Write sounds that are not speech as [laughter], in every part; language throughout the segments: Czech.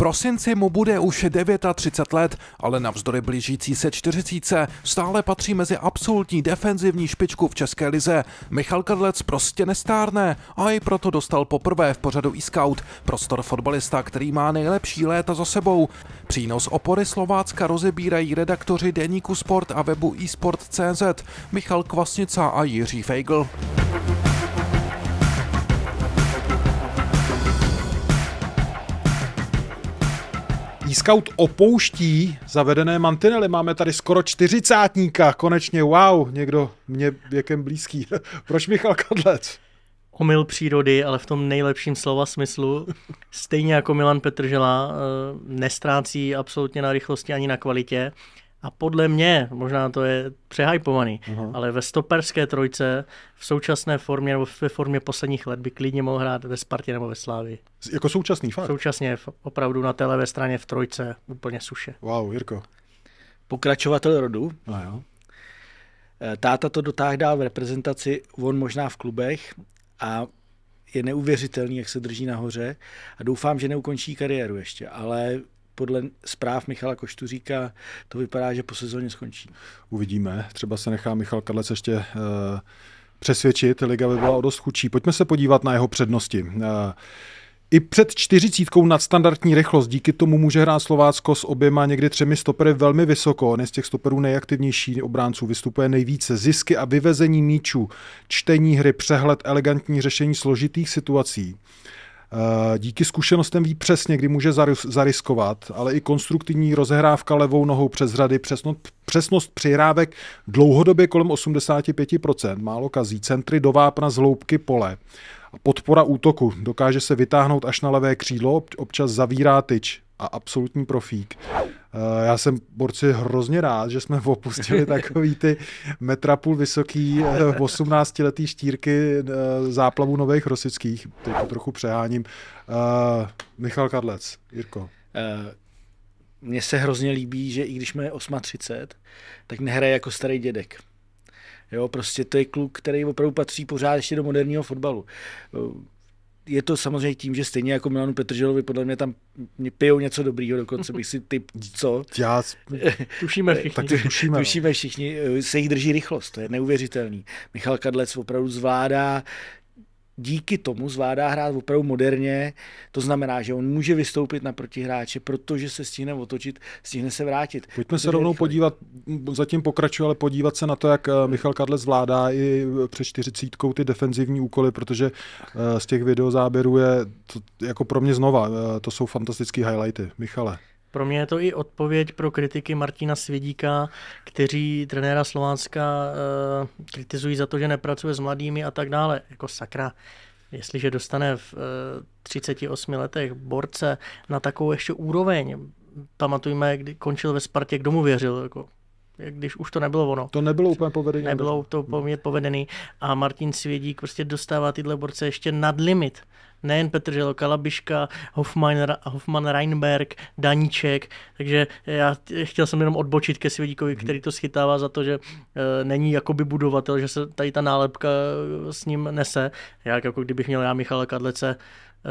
prosinci mu bude už 39 let, ale navzdory blížící se 40 stále patří mezi absolutní defenzivní špičku v České lize. Michal Kadlec prostě nestárne a i proto dostal poprvé v pořadu e-scout prostor fotbalista, který má nejlepší léta za sebou. Přínos opory Slovácka rozebírají redaktoři Deníku Sport a webu eSport.cz Michal Kvasnica a Jiří Feigl. Scout opouští zavedené mantinely. Máme tady skoro čtyřicátníka, konečně, wow, někdo mě věkem blízký. [laughs] Proč Michal Kadlec? omyl přírody, ale v tom nejlepším slova smyslu. Stejně jako Milan Petržela eh, nestrácí absolutně na rychlosti ani na kvalitě a podle mě, možná to je přehypovaný, uh-huh. ale ve stoperské trojce v současné formě nebo ve formě posledních let by klidně mohl hrát ve Spartě nebo ve Slávi. Jako současný fakt? Současně, opravdu na té levé straně v trojce, úplně suše. Wow, Jirko. Pokračovatel rodu. No jo. Eh, táta to dotáh dál v reprezentaci, on možná v klubech a je neuvěřitelný, jak se drží nahoře a doufám, že neukončí kariéru ještě, ale podle zpráv Michala Koštuříka to vypadá, že po sezóně skončí. Uvidíme. Třeba se nechá Michal Kadlec ještě uh, přesvědčit. Liga by byla o dost chudší. Pojďme se podívat na jeho přednosti. Uh, i před čtyřicítkou nadstandardní rychlost, díky tomu může hrát Slovácko s oběma někdy třemi stopery velmi vysoko. On z těch stoperů nejaktivnější obránců, vystupuje nejvíce. Zisky a vyvezení míčů, čtení hry, přehled, elegantní řešení složitých situací. Eh, díky zkušenostem ví přesně, kdy může zariskovat, ale i konstruktivní rozehrávka levou nohou přes řady, přesnost, přesnost přihrávek dlouhodobě kolem 85%, málo kazí, centry do vápna z hloubky pole. Podpora útoku, dokáže se vytáhnout až na levé křídlo, občas zavírá tyč a absolutní profík. Eh, já jsem borci hrozně rád, že jsme [laughs] opustili [laughs] takový ty metra půl vysoký 18-letý eh, štírky eh, záplavu nových rosických. Teď to trochu přeháním. Michal Kadlec, Jirko. Mně se hrozně líbí, že i když má je 38, tak nehraje jako starý dědek. Jo, prostě to je kluk, který opravdu patří pořád ještě do moderního fotbalu je to samozřejmě tím, že stejně jako Milanu Petrželovi, podle mě tam pijou něco dobrýho, dokonce bych si ty, co? Já... [laughs] Eh, [laughs] no. tušíme všichni. Tak tušíme, tušíme všichni, se jich drží rychlost, to je neuvěřitelný. Michal Kadlec opravdu zvládá díky tomu zvládá hrát opravdu moderně, to znamená, že on může vystoupit na protihráče, protože se stihne otočit, stihne se vrátit. Pojďme se rovnou rychle. podívat, zatím pokračuje, ale podívat se na to, jak eh, Michal Kadle zvládá i eh, před čtyřicítkou ty defenzivní úkoly, protože eh, z těch videozáběrů je to, jako pro mě znova, to jsou fantastické highlighty. Michale. Pro mě je to i odpověď pro kritiky Martina Svědíka, kteří trenéra Slovánska e, eh, kritizují za to, že nepracuje s mladými a tak dále. Jako sakra, jestliže dostane v 38 eh, letech borce na takovou ještě úroveň, pamatujme, kdy končil ve Spartě, kdo mu věřil, jako když už to nebylo ono. To nebylo úplně povedené. Nebylo to poměrně povedený. A Martin Svědík prostě dostává tyhle borce ještě nad limit. Nejen Petr Želo, Kalabiška, Hoffman, Hoffman Reinberg, Daníček, takže já chtěl jsem jenom odbočit ke Svědíkovi, mhm. který to schytává za to, že e, není jakoby budovatel, že se tady ta nálepka e, s ním nese. Jak jako kdybych měl já Michala Kadlece, Eh,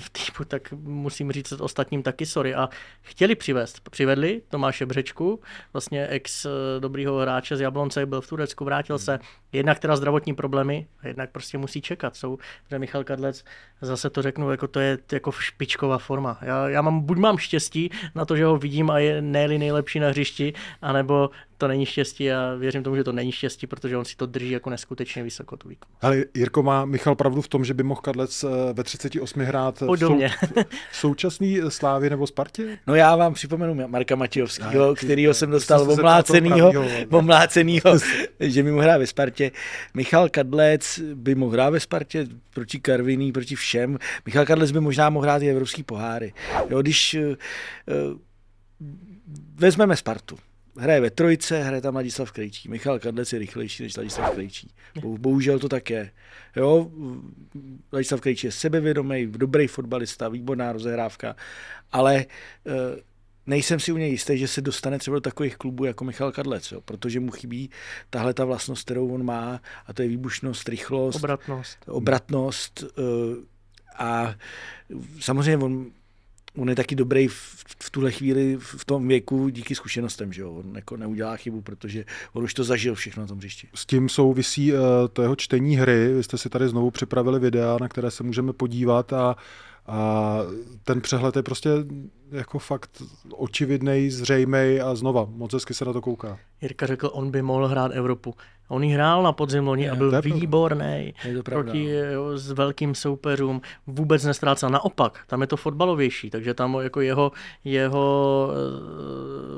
v týmu, tak musím říct ostatním taky sorry. A chtěli přivést, přivedli Tomáše Břečku, vlastně ex eh, dobrýho hráče z Jablonce, byl v Turecku, vrátil se, jednak teda zdravotní problémy, a jednak prostě musí čekat. Jsou, že Michal Kadlec, zase to řeknu, jako to je jako špičková forma. Já, já mám, buď mám štěstí na to, že ho vidím a je nejli nejlepší na hřišti, anebo to není štěstí a věřím tomu, že to není štěstí, protože on si to drží jako neskutečně vysoko tu výkon. Ale Jirko má Michal pravdu v tom, že by mohl Kadlec eh, ve 38 hrát v, sou, [laughs] v současný eh, Slávě nebo Spartě? No já vám připomenu Marka Matějovského, kterýho jsem dostal omlácenýho, omlácenýho, [laughs] že mi mu hrá ve Spartě Spartě. Michal Kadlec by mohl hrát ve Spartě proti Karviní, proti všem. Michal Kadlec by možná mohl hrát i evropský poháry. Jo, když uh, vezmeme Spartu, hraje ve trojce, hraje tam Ladislav Krejčí. Michal Kadlec je rychlejší než Ladislav Krejčí. Bohužel to tak je. Jo? Ladislav Krejčí je sebevědomý, dobrý fotbalista, výborná rozehrávka, ale uh, nejsem si u něj jistý, že se dostane třeba do takových klubů jako Michal Kadlec, jo, protože mu chybí tahle ta vlastnost, kterou on má, a to je výbušnost, rychlost, obratnost, obratnost eh, a samozřejmě on on je taky dobrý v, v tuhle chvíli, v tom věku, díky zkušenostem, že jo? On jako neudělá chybu, protože on už to zažil všechno na tom hřišti. S tím souvisí uh, eh, to jeho čtení hry. Vy jste si tady znovu připravili videa, na které se můžeme podívat a a ten přehled je prostě jako fakt očividnej, zřejmej a znova moc hezky se na to kouká. Jirka řekl, on by mohl hrát Evropu. On hrál na podzim loni a byl výborný proti no. jo, s velkým soupeřům. Vůbec nestrácel. Naopak, tam je to fotbalovější, takže tam jako jeho, jeho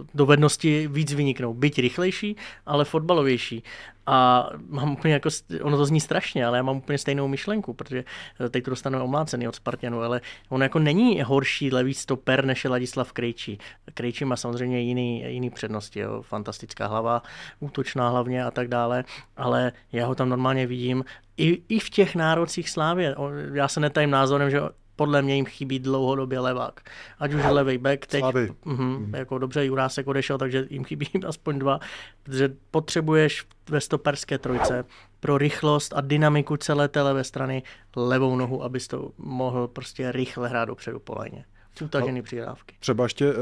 eh, dovednosti víc vyniknou. Byť rychlejší, ale fotbalovější. A mám úplně jako, ono to zní strašně, ale já mám úplně stejnou myšlenku, protože eh, teď to dostaneme omlácený od Spartianu, ale on jako není horší levý stoper než je Ladislav Krejčí. Krejčí má samozřejmě jiný, jiný přednosti, jo. fantastická hlava, útočná hlavně a tak dále, ale já ho tam normálně vidím i, i v těch nárocích Slávě. Já se netajím názorem, že podle mě jim chybí dlouhodobě levák. Ať už levý back, teď Slabý. Mhm, mhm. jako dobře, Jurásek jako odešel, takže jim chybí [laughs] aspoň dva, protože potřebuješ ve stoperské trojce pro rychlost a dynamiku celé té levé strany levou nohu, abys to mohl prostě rychle hrát dopředu po léně utažený přihrávky. Třeba ještě uh,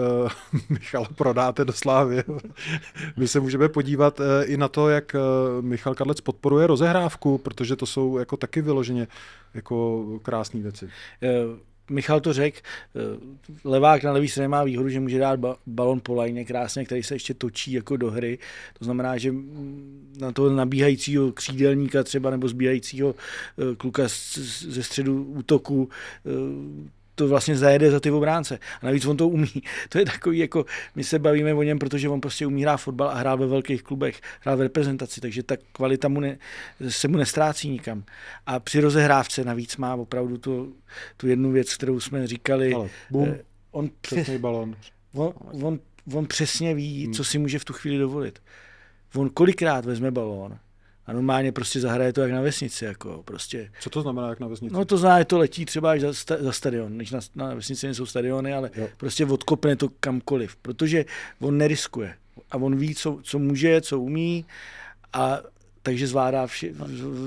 [laughs] Michala prodáte do Slávy. [laughs] My se můžeme podívat uh, i na to, jak uh, Michal Kadlec podporuje rozehrávku, protože to jsou jako taky vyloženě jako krásné věci. Uh, Michal to řekl, levák na levý straně má výhodu, že může dát ba- balon po lajně krásně, který se ještě točí jako do hry. To znamená, že mm, na toho nabíhajícího křídelníka třeba nebo zbíhajícího kluka ze středu útoku to vlastně zajede za ty obránce. A navíc on to umí. [laughs] To je takový, jako my se bavíme o něm, protože on prostě umí hrát fotbal a hrál ve velkých klubech, hrál v reprezentaci, takže ta kvalita mu ne, se mu nestrácí nikam. A při rozehrávce navíc má opravdu tu, tu jednu věc, kterou jsme říkali. Ale, bum, eh, on, přes, balon. On, on, on přesně ví, hmm. co si může v tu chvíli dovolit. On kolikrát vezme balón, a normálně prostě zahraje to jak na vesnici. Jako prostě. Co to znamená jak na vesnici? No to znamená, to letí třeba až za, sta, za stadion. Než na, na vesnici nejsou stadiony, ale jo. prostě odkopne to kamkoliv, protože on neriskuje. A on ví, co, co může, co umí, a takže zvládá, vši,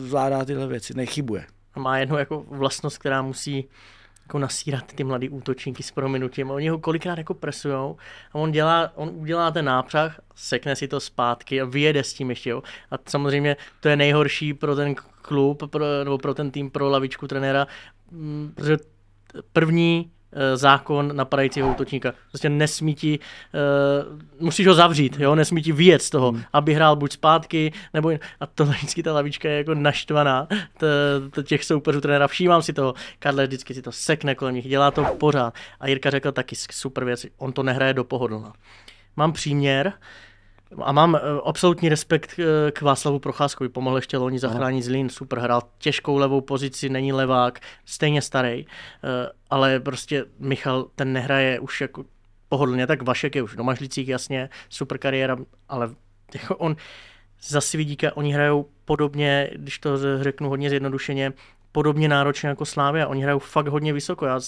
zvládá tyhle věci, nechybuje. A má jednu jako vlastnost, která musí jako nasírat ty mladý útočníky s prominutím. Oni ho kolikrát jako presujou a on, dělá, on udělá ten nápřah, sekne si to zpátky a vyjede s tím ještě. Jo. A samozřejmě to je nejhorší pro ten klub pro, nebo pro ten tým, pro lavičku trenéra, mm, protože první Eh, zákon napadajícího útočníka. Prostě nesmí ti, uh, musíš ho zavřít, jo? nesmí ti vyjet z toho, hmm. aby hrál buď zpátky, nebo jen. a to [laughs] vždycky ta lavička je jako naštvaná t- těch soupeřů trenéra, všímám si toho, Karle vždycky si to sekne kolem nich, dělá to pořád. A Jirka řekl taky super věc, on to nehraje do pohodlna. Mám příměr, uh, a mám eh, absolutní respekt eh, k Václavu Procházkovi, pomohl ještě loni zachránit Zlín, super, hrál těžkou levou pozici, není levák, stejně starý, eh, ale prostě Michal ten nehraje už jako pohodlně, tak Vašek je už v domažlicích, jasně, super kariéra, ale jako on zase Svidíka, oni hrajou podobně, když to řeknu hodně zjednodušeně, podobně náročně jako Slávia. Oni hrajou fakt hodně vysoko. Já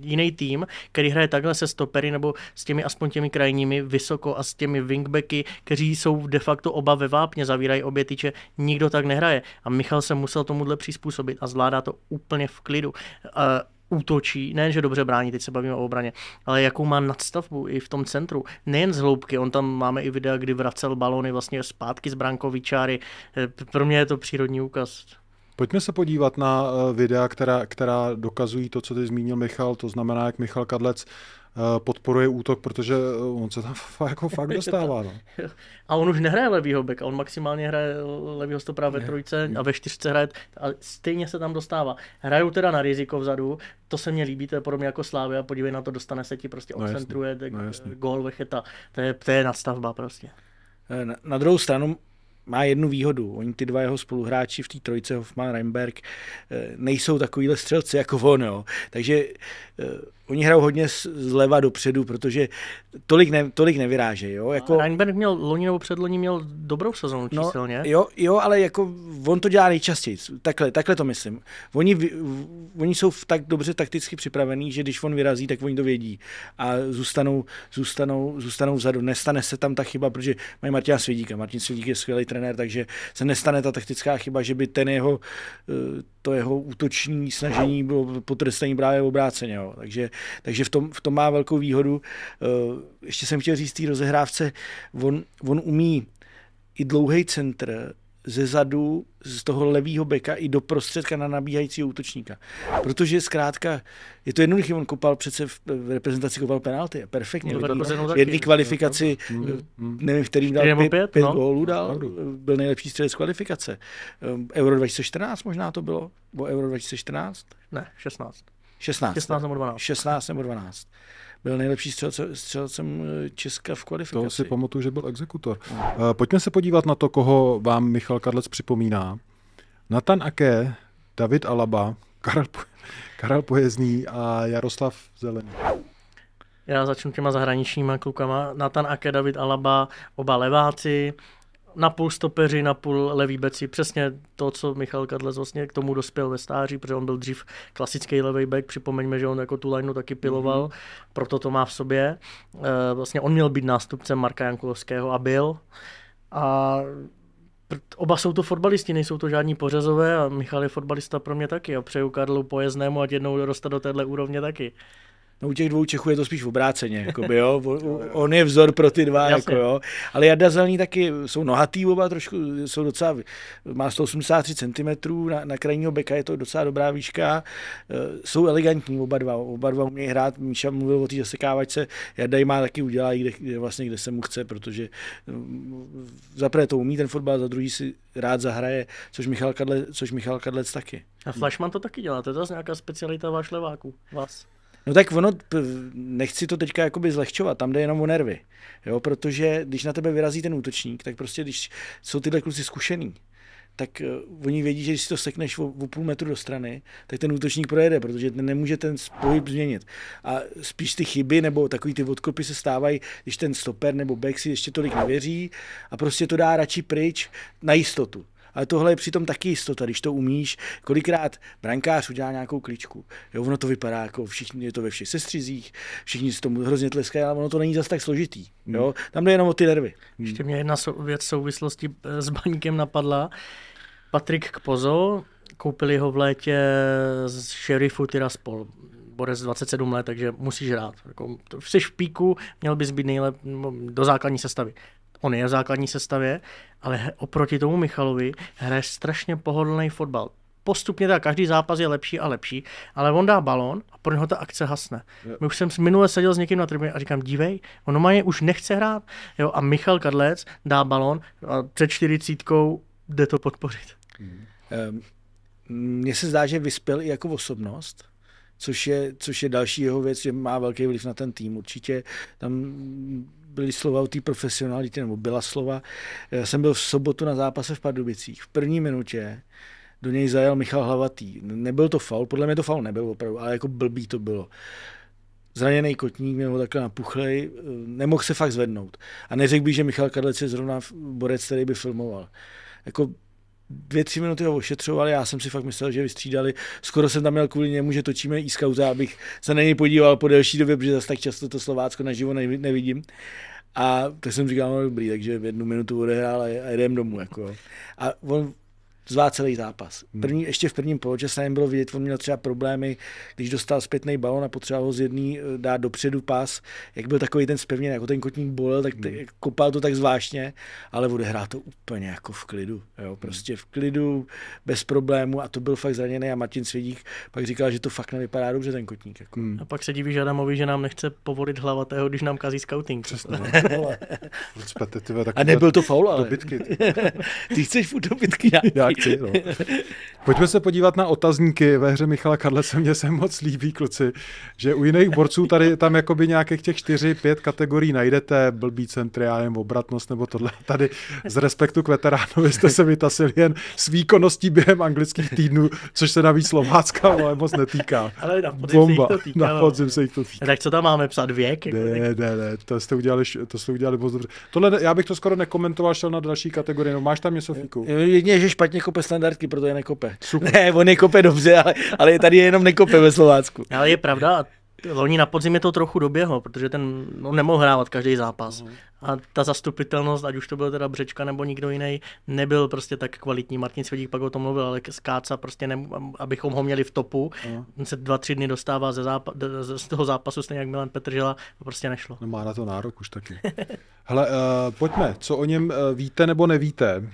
jiný tým, který hraje takhle se stopery nebo s těmi aspoň těmi krajními vysoko a s těmi wingbacky, kteří jsou de facto oba ve vápně, zavírají obě tyče, nikdo tak nehraje. A Michal se musel tomuhle přizpůsobit a zvládá to úplně v klidu. Uh, útočí, nejenže že dobře brání, teď se bavíme o obraně, ale jakou má nadstavbu i v tom centru. Nejen z hloubky, on tam máme i videa, kdy vracel balony vlastně zpátky z brankový čáry. E, pro mě je to přírodní úkaz. Pojďme se podívat na eh, videa, která, která dokazují to, co ty zmínil Michal, to znamená, jak Michal Kadlec eh, podporuje útok, protože eh, on se tam [laughs] jako fakt [laughs] dostává. No. [laughs] A on už nehraje levýho beka, on maximálně hraje levýho stopra ve trojce a ve čtyřce hraje ale stejně se tam dostává. Hrajou teda na riziko vzadu, to se mně líbí, to je podobně jako Slávy a podívej na to, dostane se ti prostě no odcentruje, no gól vecheta, to je, to je nadstavba prostě. Na, na druhou stranu má jednu výhodu. Oni ty dva jeho spoluhráči v té trojce Hoffman Reinberg eh, nejsou takovýhle střelci jako on. Jo. Takže eh, oni hrajou hodně zleva dopředu, protože tolik, ne, tolik nevyrážejí. Jo? Jako... Reinberg měl loni nebo předloni měl dobrou sezonu no, číselně. No, jo, jo, ale jako on to dělá nejčastěji. Takhle, takhle to myslím. Oni, oni jsou tak dobře takticky připravení, že když on vyrazí, tak oni to vědí a zůstanou, zůstanou, zůstanou vzadu. Nestane se tam ta chyba, protože mají Martina Svědíka. Martin Svědík je skvělý trenér, takže se nestane ta taktická chyba, že by ten jeho eh, to jeho útoční snažení bylo potrestané právě obráceně. Jo. Takže, takže v, tom, v tom má velkou výhodu. Eh, ještě jsem chtěl říct té rozehrávce, on, on umí i dlouhý centr, ze zadu, z toho levého beka i do prostředka na nabíhajícího útočníka. Protože zkrátka, je to jednoduché, on kopal přece v, reprezentaci kopal penalty, perfektně. No, Jedný kvalifikaci, mhm. eh, nevím, kterým dal pět, pět, no. gólů, dal, eh, byl nejlepší střelec kvalifikace. Eh, Euro 2014 možná to bylo, bo Euro 2014? Ne, 16. 16. 16 nebo 12. 16 nebo 12 byl nejlepší střelce, střelcem eh, Česka v kvalifikaci. To si pamatuju, že byl exekutor. No. Eh, pojďme se podívat na to, koho vám Michal Karlec připomíná. Natan Aké, David Alaba, Karel, [laughs] Karel Pojezný a Jaroslav Zelený. Já začnu těma zahraničníma klukama. Natan Ake, David Alaba, oba leváci, na půl stopeři, na půl levý beci. Přesně to, co Michal Kadles vlastně k tomu dospěl ve stáří, protože on byl dřív klasický levý back. Připomeňme, že on jako tu lineu taky piloval, mm-hmm. proto to má v sobě. Eh, vlastně on měl být nástupcem Marka Jankulovského a byl. A oba jsou to fotbalisti, nejsou to žádní pořazové a Michal je fotbalista pro mě taky a přeju Karlu Pojeznému, ať jednou dostat do téhle úrovně taky. No u těch dvou Čechů je to spíš obráceně, by, jo? On je vzor pro ty dva, jako, jo? Ale Jarda Zelený taky jsou nohatý oba trošku, jsou docela, má 183 cm, na, na krajního beka je to docela dobrá výška, e, jsou elegantní oba dva, oba dva umějí hrát, Míša mluvil o té zasekávačce, Jarda ji má taky udělá, kde, kde, vlastně, kde se mu chce, protože za prvé to umí ten fotbal, za druhý si rád zahraje, což Michal Kadlec, což Michal Kadlec taky. A Flashman to taky dělá, to je zase nějaká specialita váš leváků, vás. No tak ono, nechci to teďka jakoby zlehčovat, tam jde jenom o nervy. Jo, protože když na tebe vyrazí ten útočník, tak prostě když jsou tyhle kluci zkušený, tak uh, oni vědí, že když si to sekneš o, o půl metru do strany, tak ten útočník projede, protože ten nemůže ten pohyb změnit. A spíš ty chyby nebo takový ty odkopy se stávají, když ten stoper nebo back si ještě tolik nevěří a prostě to dá radši pryč na jistotu ale tohle je přitom taky jistota, když to umíš, kolikrát brankář udělá nějakou kličku. Jo, ono to vypadá jako všichni, je to ve všech sestřizích, všichni si tomu hrozně tleskají, ale ono to není zas tak složitý. Hmm. Jo? Tam jde jenom o ty nervy. Hmm. Ještě mě jedna věc souvislosti eh, s baníkem napadla. Patrik Kpozo, koupili ho v létě z šerifu Tiraspol. Borec 27 let, takže musíš hrát. Jako, jsi v píku, měl bys být nejlep no, do základní sestavy. On je v základní sestavě, ale oproti tomu Michalovi hraje strašně pohodlný fotbal postupně tak, každý zápas je lepší a lepší, ale on dá balón a pro něho ta akce hasne. My už jsem minule seděl s někým na tribuně a říkám, dívej, ono má je už nechce hrát. Jo, a Michal Kadlec dá balón a před čtyřicítkou jde to podpořit. Hmm. Mně se zdá, že vyspěl i jako osobnost, což je, což je další jeho věc, že má velký vliv na ten tým. Určitě tam byly slova o té profesionalitě, nebo byla slova. Eh, já jsem byl v sobotu na zápase v Pardubicích. V první minutě do něj zajel Michal Hlavatý. Nebyl to faul, podle mě to faul nebyl opravdu, ale jako blbý to bylo. Zraněný kotník, měl ho takhle napuchlej, eh, nemohl se fakt zvednout. A neřekl bych, že Michal Kadlec je zrovna borec, který by filmoval. Jako dvě, tři minuty ho ošetřovali, já jsem si fakt myslel, že vystřídali. Skoro jsem tam měl kvůli němu, že točíme i skauza, abych se na něj podíval po delší době, protože zase tak často to Slovácko naživo nevidím. A tak jsem říkal, no dobrý, takže jednu minutu odehrál a jdem domů. Jako. A on zvá celý zápas. Hmm. První, ještě v prvním poločase bylo vidět, on měl třeba problémy, když dostal zpětný balon a potřeboval ho z jedný eh, dát dopředu pas, jak byl takový ten spevněný, jako ten kotník bolel, tak t- hmm. kopal to tak zvláštně, ale odehrál to úplně jako v klidu. Jo? Hmm. Prostě v klidu, bez problému a to byl fakt zraněný a Martin Svědík pak říkal, že to fakt nevypadá dobře ten kotník. Jako. A pak se diví Žadamovi, že nám nechce povolit tého, když nám kazí scouting. Přesně, [laughs] no, a nebyl to faul, ale. Dobytky. [laughs] Ty chceš u dobytky, já akci. No. [laughs] Pojďme se podívat na otazníky ve hře Michala se mně se moc líbí, kluci, že u jiných borců tady tam jakoby nějakých těch 4-5 kategorií najdete, blbý centry, já nevím, obratnost nebo tohle. Tady z respektu k veteránovi jste se vytasili jen s výkonností během anglických týdnů, což se navíc Slovácka ale moc netýká. Ale na podzim Bomba. se jich to týká. Na no. podzim se jich to týká. Tak co tam máme psat věk? Jako ne, ne, ne, to jste udělali, to jste udělali moc dobře. Tohle, já bych to skoro nekomentoval, šel na další kategorii. No, máš tam něco, Fiku? Jedině, že špatně kope standardky, proto je nekope. Super. Ne, on je kope dobře, ale, ale tady jenom nekope ve Slovácku. Ale je pravda, loni na podzim je to trochu doběhlo, protože ten on no, nemohl hrávat každý zápas. Mm a ta zastupitelnost, ať už to byl teda Břečka nebo nikdo jiný, nebyl prostě tak kvalitní. Martin Svědík pak o tom mluvil, ale skáca prostě, ne, abychom ho měli v topu, no. on se dva, tři dny dostává ze, zápa- z toho zápasu, stejně jak Milan Petržela, to prostě nešlo. No má na to nárok už taky. [laughs] Hele, uh, pojďme, co o něm uh, víte nebo nevíte? Uh,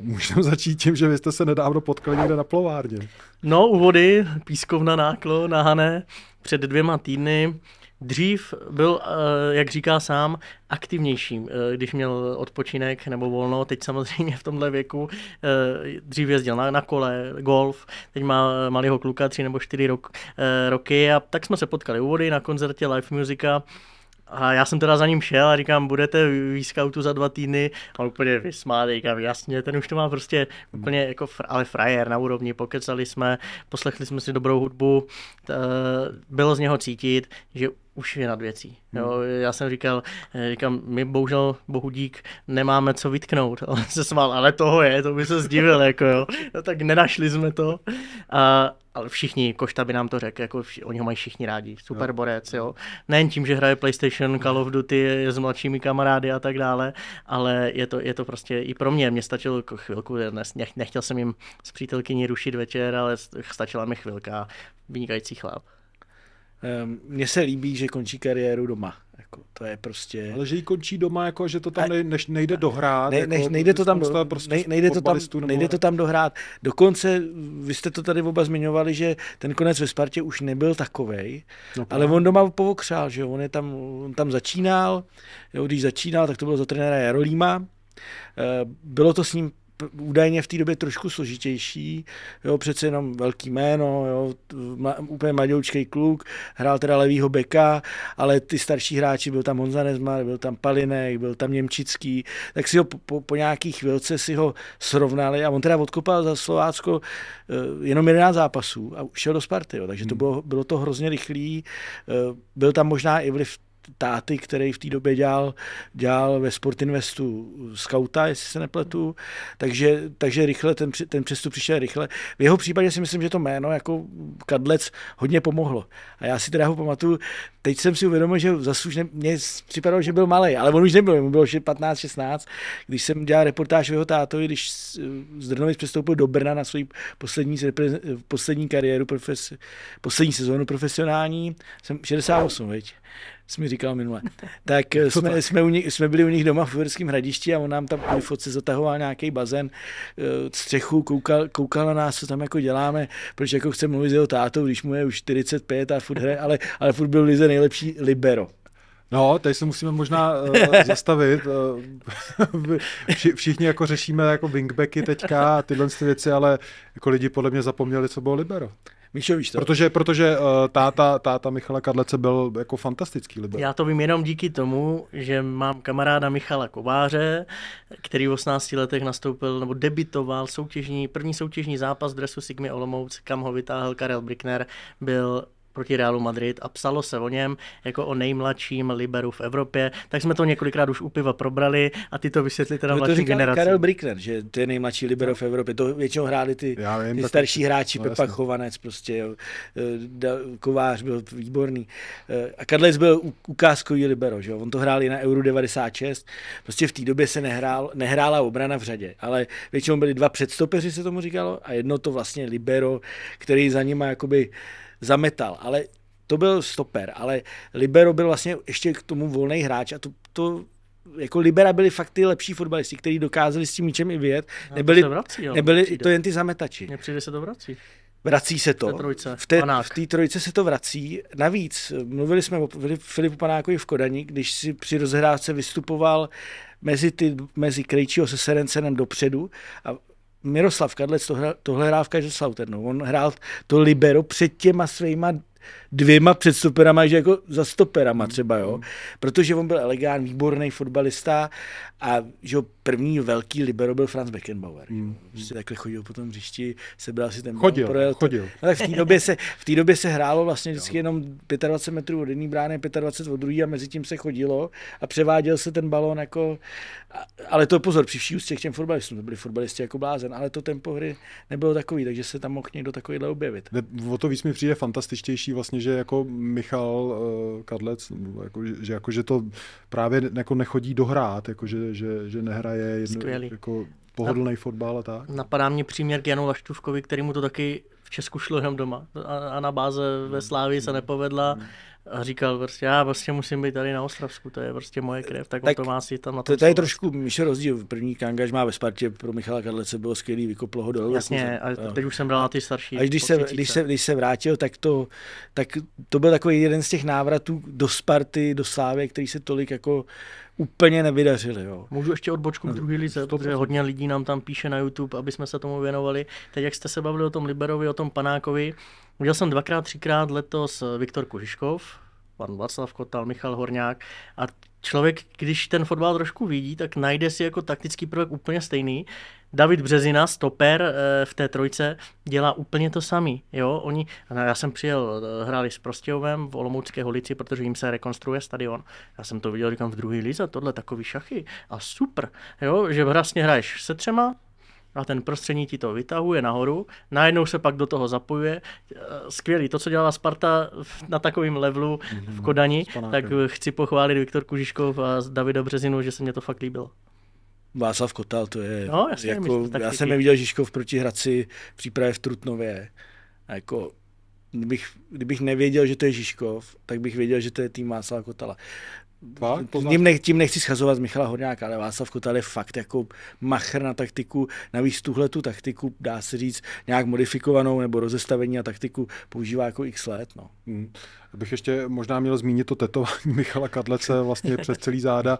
můžeme [laughs] začít tím, že vy jste se nedávno potkali někde na plovárně. No, úvody, pískovna náklo, nahané, před dvěma týdny. Dřív byl, eh, jak říká sám, aktivnějším, eh, když měl odpočinek nebo volno. Teď samozřejmě v tomhle věku eh, dřív jezdil na, na kole, golf, teď má malého kluka tři nebo čtyři rok, roky a tak jsme se potkali u vody na koncertě live musica. A já jsem teda za ním šel a říkám, budete výskautu za dva týdny. A úplně vysmát, říkám, jasně, ten už to má prostě úplně jako, fr- ale frajer na úrovni. Pokecali jsme, poslechli jsme si dobrou hudbu. T- bylo z něho cítit, že už je nad věcí. Hmm. Jo, já jsem říkal, eh, říkám, my bohužel, dík, nemáme co vytknout. Ale [laughs] se smál, ale toho je, to by se zdivil, jako jo. No, tak nenašli jsme to. A, ale všichni, Košta by nám to řekl, jako vši, oni ho mají všichni rádi, super no. borec, jo. Nejen tím, že hraje PlayStation, Call of Duty je s mladšími kamarády a tak dále, ale je to, je to prostě i pro mě, mě stačilo jako chvilku, nechtěl jsem jim s přítelkyní rušit večer, ale stačila mi chvilka, vynikající chlap. Ehm, mně se líbí, že končí kariéru doma. Jako, to je prostě... Ale že ji končí doma, jako, že to tam ne, nejde dohrát. Ne, ne, jako, nejde, to tam, do, prostě nejde, to tam, nebo... nejde to tam dohrát. Dokonce, vy jste to tady oba zmiňovali, že ten konec ve Spartě už nebyl takovej, no, ale on doma povokřál, že on, je tam, on tam začínal, jo, když začínal, tak to bylo za trenéra Jarolíma, ehm, bylo to s ním údajně v té době trošku složitější, jo, přece jenom velký jméno, jo, ma, úplně mladoučkej kluk, hrál teda levýho beka, ale ty starší hráči, byl tam Honza Nezmar, byl tam Palinek, byl tam Němčický, tak si ho po, po, po nějaký chvilce si ho srovnali a on teda odkopal za Slovácko e, jenom 11 zápasů a šel do Sparty, jo, takže to hmm. bylo, bylo to hrozně rychlý, e, byl tam možná i vliv táty, který v té době dělal, dělal ve sportinvestu, skauta, jestli se nepletu, takže, takže rychle ten, ten přestup přišel rychle. V jeho případě si myslím, že to jméno jako Kadlec hodně pomohlo. A já si teda ho pamatuju, teď jsem si uvědomil, že zase mě připadalo, že byl malý, ale on už nebyl, mu bylo 15-16, když jsem dělal reportáž o jeho tátovi, když z Drnovic přestoupil do Brna na svou poslední, poslední kariéru, profes, poslední sezónu profesionální, jsem 68, veď jsi mi říkal minule. [laughs] Tak, eh, jsme, tak? Jsme, u nich, jsme byli u nich doma v Uherském hradišti a on nám tam v fotce zatahoval nějaký bazén, eh, střechu, koukal, koukal na nás, co tam jako děláme, protože jako chce mluvit s jeho tátou, když mu je už 45 a furt hraje, ale, ale furt byl lize nejlepší libero. No, tady se musíme možná uh, [laughs] zastavit. všichni jako řešíme jako wingbacky teďka a tyhle věci, ale jako lidi podle mě zapomněli, co bylo libero víš to. Protože, protože uh, táta, táta Michala Kadlece byl jako fantastický liber. Já to vím jenom díky tomu, že mám kamaráda Michala Kováře, který v 18 letech nastoupil nebo debitoval soutěžní, první soutěžní zápas v dresu Sigmy Olomouc, kam ho vytáhl Karel Brickner, byl proti Realu Madrid a psalo se o něm jako o nejmladším liberu v Evropě, tak jsme to několikrát už u piva probrali a ty to vysvětli teda no mladší generaci. Karel Brickner, že to je nejmladší libero v Evropě, to většinou hráli ty, Já vím, ty tak... starší hráči, no, Pepa jasný. Chovanec prostě, jo. Eh, Kovář byl výborný eh, a Kadlec byl ukázkový libero, že jo? on to hrál i na Euro 96, prostě v té době se nehrál, nehrála obrana v řadě, ale většinou byli dva předstopeři, se tomu říkalo, a jedno to vlastně libero, který za nima jakoby zametal, ale to byl stoper, ale Libero byl vlastně ještě k tomu volný hráč a to, to jako Libera byli fakt ty lepší fotbalisti, kteří dokázali s tím míčem i vyjet. No, nebyli, to, vrací, jo, nebyli to jen ty zametači. Mně přijde se to vrací. Vrací se to. v té, v té trojice se to vrací. Navíc, mluvili jsme o Filipu Panákovi v Kodani, když si při rozhrávce vystupoval mezi, ty, mezi Krejčího se Serencenem dopředu a Miroslav Kadlec to hrál, tohle hrál v Kaiserslauternu. On hrál to libero před těma svýma dvěma předstoperama, že jako za stoperama mm-hmm. třeba, jo. Protože on byl elegán, výborný fotbalista a že první velký libero byl Franz Beckenbauer. Mm. Že? takhle chodil po tom hřišti, sebral si ten chodil, projel. Chodil. No, tak v té době, se, v té době se hrálo vlastně vždycky jenom 25 metrů od jedné brány, 25 od druhé a mezi tím se chodilo a převáděl se ten balón jako... Ale to pozor, při vší ústě k těm fotbalistům, to byli fotbalisti jako blázen, ale to tempo hry nebylo takový, takže se tam mohl někdo takovýhle objevit. o to víc mi přijde fantastičtější vlastně, že jako Michal uh, Kadlec, jako, že, jako, že to právě jako nechodí dohrát, jako, že, že, že nehraje jedno, jako pohodlný Na, fotbal a tak. Napadá mě příměr k Janu Laštůvkovi, který mu to taky v Česku šlo jenom doma. A, a na báze ve hmm. Slávii se hmm. nepovedla. Hmm a říkal prostě, já prostě musím být tady na Ostravsku, to je prostě moje krev, tak, tak on to má si tam na to. To je trošku Míše rozdíl, první kangaž má ve Spartě, pro Michala Karlece bylo skvělý, vykoplo ho dolů. Jasně, vlastně a teď už jsem bral na ty starší. A když se, když, se, když se vrátil, tak to, tak to byl takový jeden z těch návratů do Sparty, do Slávy, který se tolik jako úplně nevydařili. Jo. Můžu ještě odbočku k no, druhý lize, protože hodně lidí nám tam píše na YouTube, aby jsme se tomu věnovali. Teď jak jste se bavili o tom Liberovi, o tom Panákovi, viděl jsem dvakrát, třikrát letos Viktor Kužiškov, pan Václav Kotal, Michal Horňák a člověk, když ten fotbal trošku vidí, tak najde si jako taktický prvek úplně stejný. David Březina, stoper eh, v té trojce, dělá úplně to samý. Jo? Oni, no, já jsem přijel, eh, hráli s Prostějovem v Olomoucké holici, protože jim se rekonstruuje stadion. Já jsem to viděl, říkám, v druhé lize, tohle takový šachy. A super, jo? že vlastně hraješ se třema, a ten prostřední ti to vytahuje nahoru, najednou se pak do toho zapojuje. Eh, skvělý, to, co dělala Sparta na takovém levelu v mhm, Kodani, Spanáka. tak eh, chci pochválit Viktor Kužiškov a Davida Březinu, že se mě to fakt líbilo. Václav Kotal, to je... No, jasně, jako, myslím, já jsem neviděl Žižkov proti Hradci v přípravě v Trutnově. A jako, kdybych, kdybych nevěděl, že to je Žižkov, tak bych věděl, že to je tým Václava Kotala. Tím, nech, tím nechci schazovat Michala Horňáka, ale Václav Kotal je fakt jako machr na taktiku. Navíc tuhle tu taktiku, dá se říct, nějak modifikovanou nebo rozestavení a taktiku používá jako x let. No. Hmm bych ještě možná měl zmínit to tetování [laughs] Michala Kadlece vlastně [laughs] přes celý záda,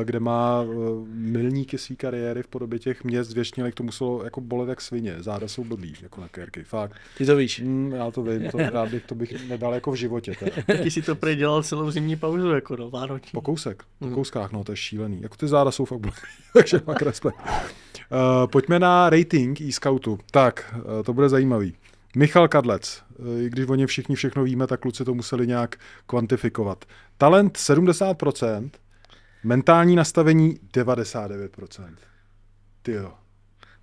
eh, kde má eh, milníky své kariéry v podobě těch měst věšnělek, to muselo jako bolet jak svině, záda jsou blbý, jako na kérky, fakt. Ty to víš? Mm, já to vím, to, rád bych, to bych nedal jako v životě. Teda. [laughs] Taky si to předělal celou zimní pauzu, jako no, vánoční. Po kousek, po mhm. kouskách, no, to je šílený. Jako ty záda jsou fakt blbý, takže fakt respekt. Uh, pojďme na rating e-scoutu. Tak, uh, to bude zajímavý. Michal Kadlec, e, i když o ně všichni všechno víme, tak kluci to museli nějak kvantifikovat. Talent 70%, mentální nastavení 99%. Ty jo.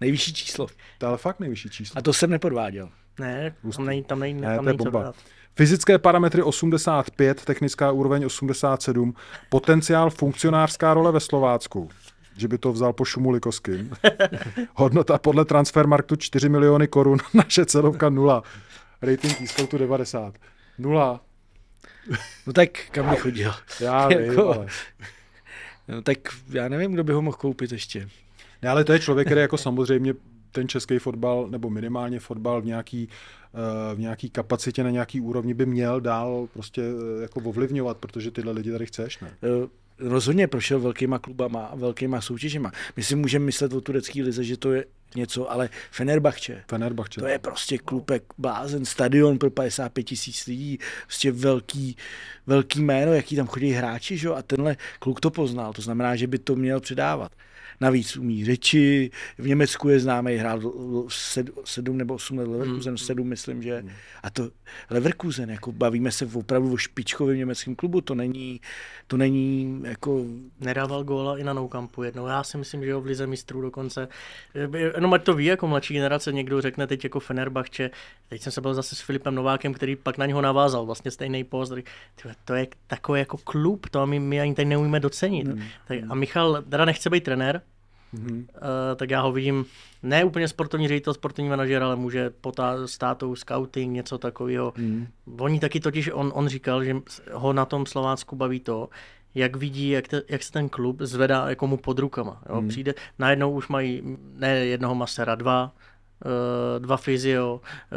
Nejvyšší číslo. To ale fakt nejvyšší číslo. A to jsem nepodváděl. Ne, tam není, tam není, ne, tam není to bomba. Fyzické parametry 85, technická úroveň 87, potenciál funkcionářská role ve Slovácku že by to vzal po šumu Likoským. [laughs] Hodnota podle Transfermarktu 4 miliony korun, [laughs] naše cenovka nula. Rating e 90. Nula. No tak kam bych chodil? Já vím, [laughs] jako- ale... No tak já nevím, kdo by ho mohl koupit ještě. Ne, ale to je člověk, který jako samozřejmě ten český fotbal, nebo minimálně fotbal v nějaký, eh, v nějaký kapacitě, na nějaký úrovni by měl dál prostě eh, jako ovlivňovat, protože tyhle lidi tady chceš, ne? Eh, rozhodně prošel velkýma klubama a velkýma soutěžima. My si můžeme myslet o turecký lize, že to je něco, ale Fenerbahče. Fenerbahče. To je prostě klubek blázen, stadion pro 55 tisíc lidí, prostě velký, velký jméno, jaký tam chodí hráči, že? a tenhle kluk to poznal, to znamená, že by to měl předávat navíc umí řeči, v Německu je známý, hrál sedm nebo osm let Leverkusen, mm. sedm myslím, že. Mm. A to Leverkusen, jako bavíme se opravdu o špičkovém německém klubu, to není, to není jako... Nedával góla i na Noukampu jednou, já si myslím, že ho v Lize mistrů dokonce, no ať to ví, jako mladší generace, někdo řekne teď jako Fenerbahče, teď jsem se byl zase s Filipem Novákem, který pak na něho navázal, vlastně stejný post, to je takový jako klub, to my, my ani tady neumíme docenit. Hmm. Tak, a Michal teda nechce být trenér, mm-hmm. uh, tak já ho vidím, ne úplně sportovní ředitel, sportovní manažer, ale může potá- státou scouting, něco takového. Mm-hmm. Oni taky totiž, on, on říkal, že ho na tom Slovácku baví to, jak vidí, jak, te, jak se ten klub zvedá jako mu pod rukama. Jo? Mm-hmm. Přijde, najednou už mají ne jednoho masera, dva, Eh, dva fyzio, eh,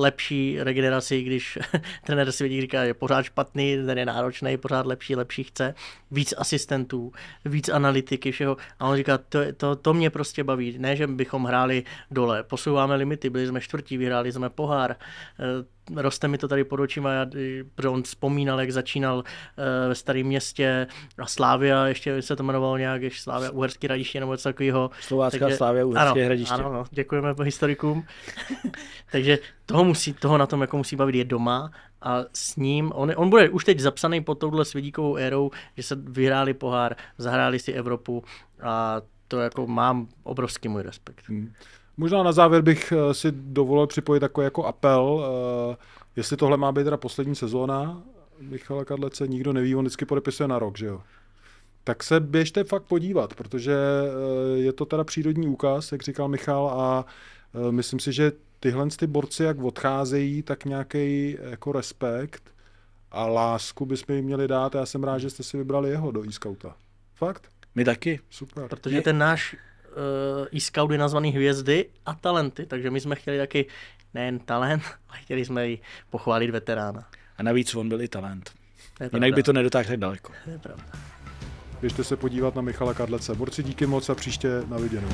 lepší regeneraci, když [laughs] trenér si vidí, říká, že je pořád špatný, ten je náročný, pořád lepší, lepší chce, víc asistentů, víc analytiky, všeho. A on říká, to, to, to mě prostě baví. Ne, že bychom hráli dole, posouváme limity, byli jsme čtvrtí, vyhráli jsme pohár, eh, roste mi to tady pod očima, já, protože on vzpomínal, jak začínal eh, ve starém městě a Slávia, ještě se to jmenovalo nějak, ještě Slávia, Uherský hradiště nebo něco takového. Slovácká Takže, Slávia, Uherské ano, hradiště. Ano, no, děkujeme historikům. [laughs] Takže toho, musí, toho na tom jako musí bavit je doma a s ním, on, on bude už teď zapsaný pod touhle svědíkovou érou, že se vyhráli pohár, zahráli si Evropu a to jako mám obrovský můj respekt. Hmm. Možná na závěr bych eh, si dovolil připojit takový jako apel, eh, jestli tohle má být teda poslední sezóna Michala Kadlece, nikdo neví, on vždycky podepisuje na rok, že jo? Tak se běžte fakt podívat, protože eh, je to teda přírodní úkaz, jak říkal Michal, a myslím si, že tyhle ty borci, jak odcházejí, tak nějaký jako respekt a lásku bychom jim měli dát. Já jsem rád, že jste si vybrali jeho do e-scouta. Fakt? My taky. Super. Protože ten náš e-scouty eh, nazvaný Hvězdy a talenty, takže my jsme chtěli taky nejen talent, [laughs] ale chtěli jsme i pochválit veterána. A navíc on byl i talent. Jinak by to nedotáhl tak daleko. je pravda. Běžte se podívat na Michala Kadlece. Borci díky moc a příště na viděnou.